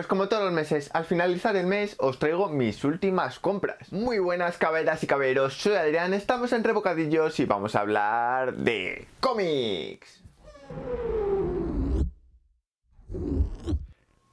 Pues como todos los meses, al finalizar el mes os traigo mis últimas compras. Muy buenas caberas y caberos, soy Adrián, estamos entre bocadillos y vamos a hablar de cómics.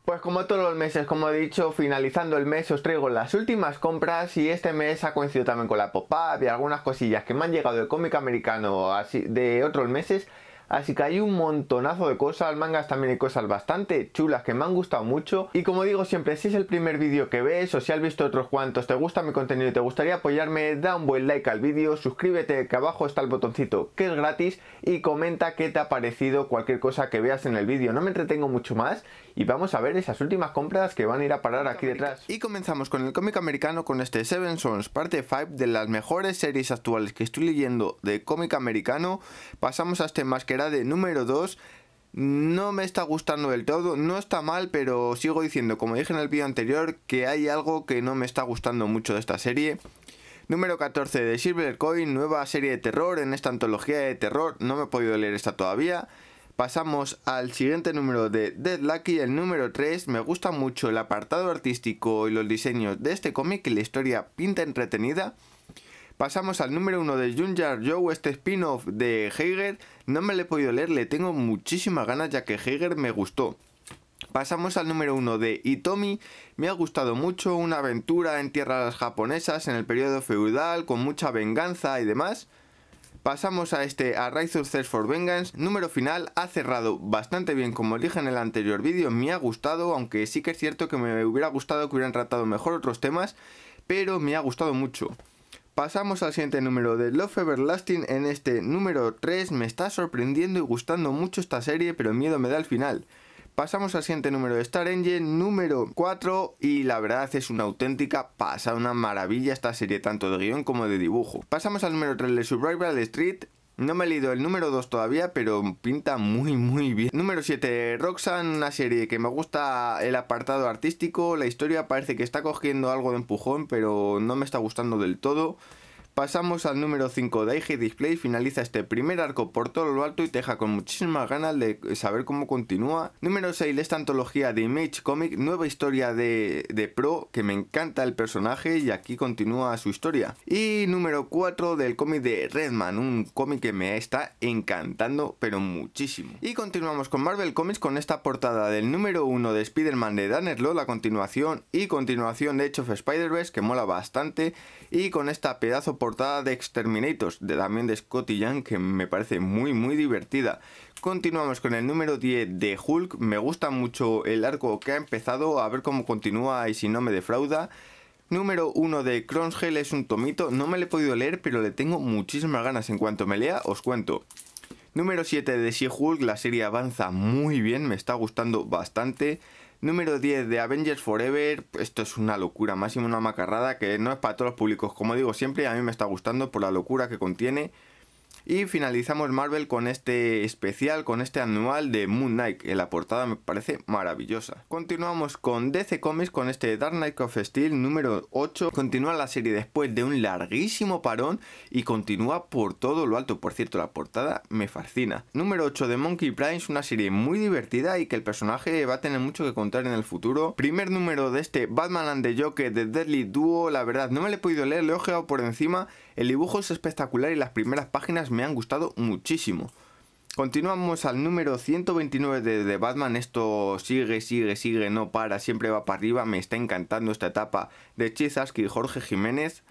Pues como todos los meses, como he dicho, finalizando el mes os traigo las últimas compras y este mes ha coincidido también con la pop-up y algunas cosillas que me han llegado de cómic americano de otros meses Así que hay un montonazo de cosas, mangas también hay cosas bastante chulas que me han gustado mucho. Y como digo siempre, si es el primer vídeo que ves o si has visto otros cuantos, te gusta mi contenido y te gustaría apoyarme, da un buen like al vídeo, suscríbete que abajo está el botoncito que es gratis y comenta qué te ha parecido cualquier cosa que veas en el vídeo. No me entretengo mucho más y vamos a ver esas últimas compras que van a ir a parar aquí detrás. Y comenzamos con el cómic americano con este Seven Sons, parte 5 de las mejores series actuales que estoy leyendo de cómic americano. Pasamos a este de número 2. No me está gustando del todo, no está mal, pero sigo diciendo, como dije en el vídeo anterior, que hay algo que no me está gustando mucho de esta serie. Número 14 de Silver Coin, nueva serie de terror en esta antología de terror, no me he podido leer esta todavía. Pasamos al siguiente número de Dead Lucky, el número 3. Me gusta mucho el apartado artístico y los diseños de este cómic y la historia pinta entretenida. Pasamos al número 1 de Junjar Joe, este spin-off de Heiger. No me lo he podido leer, le tengo muchísimas ganas ya que Heiger me gustó. Pasamos al número 1 de Itomi. Me ha gustado mucho, una aventura en tierras japonesas en el periodo feudal, con mucha venganza y demás. Pasamos a este a of Thirst for Vengeance, número final, ha cerrado bastante bien como dije en el anterior vídeo, me ha gustado, aunque sí que es cierto que me hubiera gustado que hubieran tratado mejor otros temas, pero me ha gustado mucho. Pasamos al siguiente número de Love Everlasting, en este número 3 me está sorprendiendo y gustando mucho esta serie, pero miedo me da al final. Pasamos al siguiente número de Star Engine, número 4, y la verdad es una auténtica pasada, una maravilla esta serie tanto de guión como de dibujo. Pasamos al número 3 de Survival Street, no me he leído el número 2 todavía, pero pinta muy muy bien. Número 7, Roxanne, una serie que me gusta el apartado artístico, la historia parece que está cogiendo algo de empujón, pero no me está gustando del todo. Pasamos al número 5 de IG Display, finaliza este primer arco por todo lo alto y te deja con muchísimas ganas de saber cómo continúa. Número 6 de esta antología de Image Comic, nueva historia de, Pro, que me encanta el personaje y aquí continúa su historia. Y número 4 del cómic de Redman, un cómic que me está encantando pero muchísimo. Y continuamos con Marvel Comics con esta portada del número 1 de Spider-Man de Dan la continuación y continuación de hecho of Spider-Verse que mola bastante y con esta pedazo por portada de Exterminators, de, también de y Young, que me parece muy muy divertida. Continuamos con el número 10 de Hulk, me gusta mucho el arco que ha empezado, a ver cómo continúa y si no me defrauda. Número 1 de Kronshell es un tomito, no me lo he podido leer, pero le tengo muchísimas ganas. En cuanto me lea, os cuento. Número 7 de She-Hulk, la serie avanza muy bien, me está gustando bastante. Número 10 de Avengers Forever. Esto es una locura, máximo una macarrada que no es para todos los públicos. Como digo siempre, a mí me está gustando por la locura que contiene. Y finalizamos Marvel con este especial, con este anual de Moon Knight. En la portada me parece maravillosa. Continuamos con DC Comics, con este Dark Knight of Steel número 8. Continúa la serie después de un larguísimo parón y continúa por todo lo alto. Por cierto, la portada me fascina. Número 8 de Monkey Prince, una serie muy divertida y que el personaje va a tener mucho que contar en el futuro. Primer número de este Batman and the Joker de Deadly Duo, la verdad no me lo he podido leer, lo he ojeado por encima. El dibujo es espectacular y las primeras páginas me me han gustado muchísimo. Continuamos al número 129 de, Batman. Esto sigue, sigue, sigue, no para, siempre va para arriba. Me está encantando esta etapa de Chizaski y Jorge Jiménez.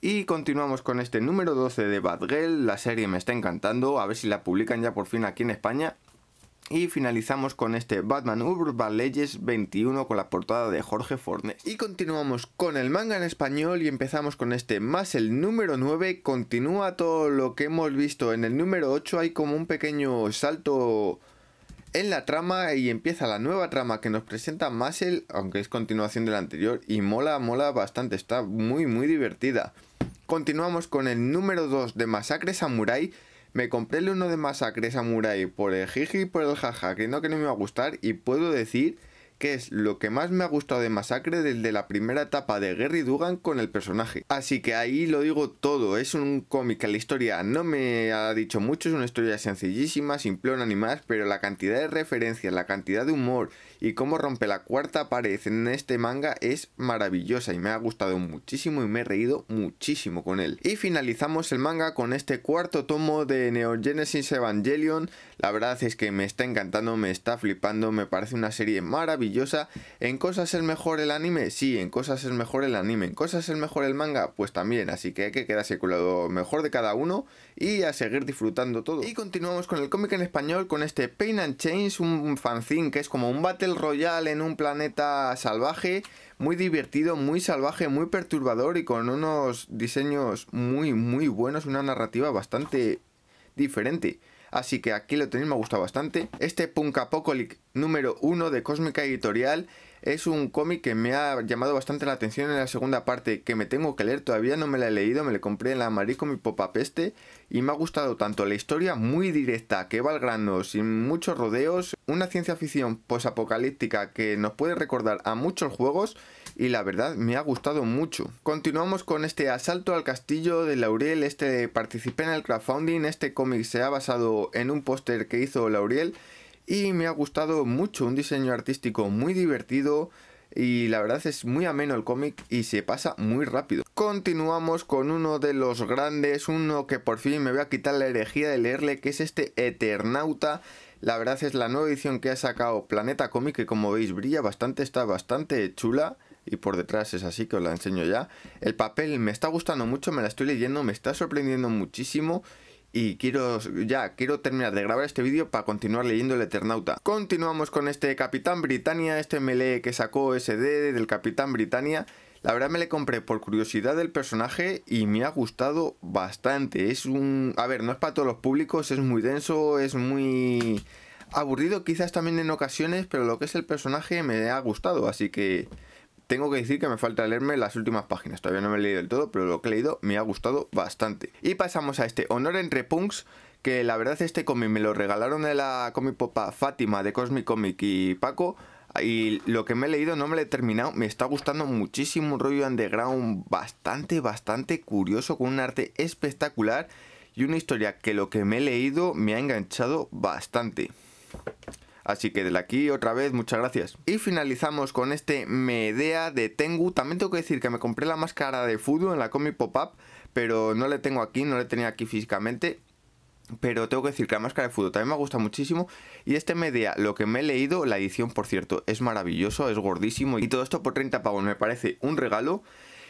Y continuamos con este número 12 de Batgirl. La serie me está encantando. A ver si la publican ya por fin aquí en España. Y finalizamos con este Batman Urban Legends 21 con la portada de Jorge Fornes. Y continuamos con el manga en español y empezamos con este Masel número 9. Continúa todo lo que hemos visto en el número 8. Hay como un pequeño salto en la trama y empieza la nueva trama que nos presenta Masel aunque es continuación de la anterior, y mola, mola bastante, está muy, muy divertida. Continuamos con el número 2 de Masacre Samurai, me compré el uno de Masacre Samurai por el jiji y por el jaja, creyendo que no me iba a gustar y puedo decir que es lo que más me ha gustado de Masacre desde la primera etapa de Gary Dugan con el personaje. Así que ahí lo digo todo, es un cómic la historia no me ha dicho mucho, es una historia sencillísima, simplona ni más, pero la cantidad de referencias, la cantidad de humor y cómo rompe la cuarta pared en este manga es maravillosa y me ha gustado muchísimo y me he reído muchísimo con él. Y finalizamos el manga con este cuarto tomo de Neo Genesis Evangelion, la verdad es que me está encantando, me está flipando, me parece una serie maravillosa. ¿En cosas es mejor el anime? Sí, en cosas es mejor el anime. ¿En cosas es mejor el manga? Pues también, así que hay que quedarse con lo mejor de cada uno y a seguir disfrutando todo. Y continuamos con el cómic en español, con este Pain and Chains, un fanzine que es como un Battle Royale en un planeta salvaje muy divertido, muy salvaje, muy perturbador y con unos diseños muy, muy buenos, una narrativa bastante diferente así que aquí lo tenéis, me ha gustado bastante. Este Punk Apocalypse número 1 de Cósmica Editorial es un cómic que me ha llamado bastante la atención en la segunda parte, que me tengo que leer, todavía no me la he leído, me la compré en la Marico mi popapeste y me ha gustado tanto la historia muy directa que va al grano sin muchos rodeos, una ciencia ficción posapocalíptica que nos puede recordar a muchos juegos y la verdad me ha gustado mucho. Continuamos con este asalto al castillo de Lauriel, este participé en el crowdfunding, este cómic se ha basado en un póster que hizo Lauriel y me ha gustado mucho, un diseño artístico muy divertido y la verdad es muy ameno el cómic y se pasa muy rápido. Continuamos con uno de los grandes, uno que por fin me voy a quitar la herejía de leerle, que es este Eternauta. La verdad es la nueva edición que ha sacado Planeta Comic, que como veis brilla bastante, está bastante chula. Y por detrás es así que os la enseño ya. El papel me está gustando mucho, me la estoy leyendo, me está sorprendiendo muchísimo. Y quiero ya, quiero terminar de grabar este vídeo para continuar leyendo el Eternauta. Continuamos con este Capitán Britannia, este melee que sacó SD del Capitán Britannia la verdad me le compré por curiosidad del personaje y me ha gustado bastante. Es un... A ver, no es para todos los públicos, es muy denso, es muy aburrido quizás también en ocasiones, pero lo que es el personaje me ha gustado, así que tengo que decir que me falta leerme las últimas páginas, todavía no me he leído del todo, pero lo que he leído me ha gustado bastante. Y pasamos a este Honor entre Punks, que la verdad este cómic me lo regalaron de la comic popa Fátima de Cosmic Comic y Paco, y lo que me he leído no me lo he terminado. Me está gustando muchísimo un rollo underground bastante, bastante curioso, con un arte espectacular y una historia que lo que me he leído me ha enganchado bastante. Así que de aquí otra vez muchas gracias. Y finalizamos con este Medea de Tengu. También tengo que decir que me compré la máscara de Fudo en la Comic Pop-Up, pero no le tengo aquí, no le tenía aquí físicamente. Pero tengo que decir que la máscara de fútbol también me gusta muchísimo. Y este media, lo que me he leído, la edición, por cierto, es maravilloso, es gordísimo. Y todo esto por 30 pavos me parece un regalo.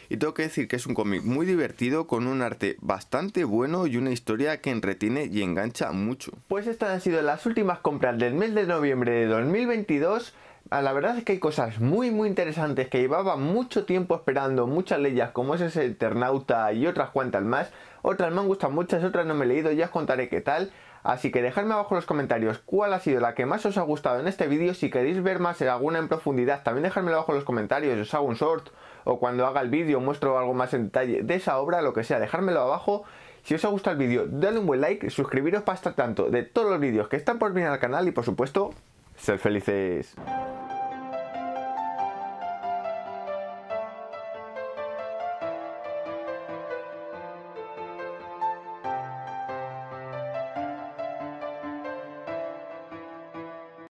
Y tengo que decir que es un cómic muy divertido, con un arte bastante bueno y una historia que entretiene y engancha mucho. Pues estas han sido las últimas compras del mes de noviembre de 2022. Ah, la verdad es que hay cosas muy muy interesantes que llevaba mucho tiempo esperando, muchas leyes como es ese Eternauta y otras cuantas más. Otras me han gustado muchas, otras no me he leído, ya os contaré qué tal. Así que dejadme abajo en los comentarios cuál ha sido la que más os ha gustado en este vídeo. Si queréis ver más en alguna en profundidad, también dejadmelo abajo en los comentarios. Os hago un short o cuando haga el vídeo muestro algo más en detalle de esa obra, lo que sea. dejármelo abajo. Si os ha gustado el vídeo, dadle un buen like, suscribiros para estar tanto de todos los vídeos que están por venir al canal y por supuesto, ser felices.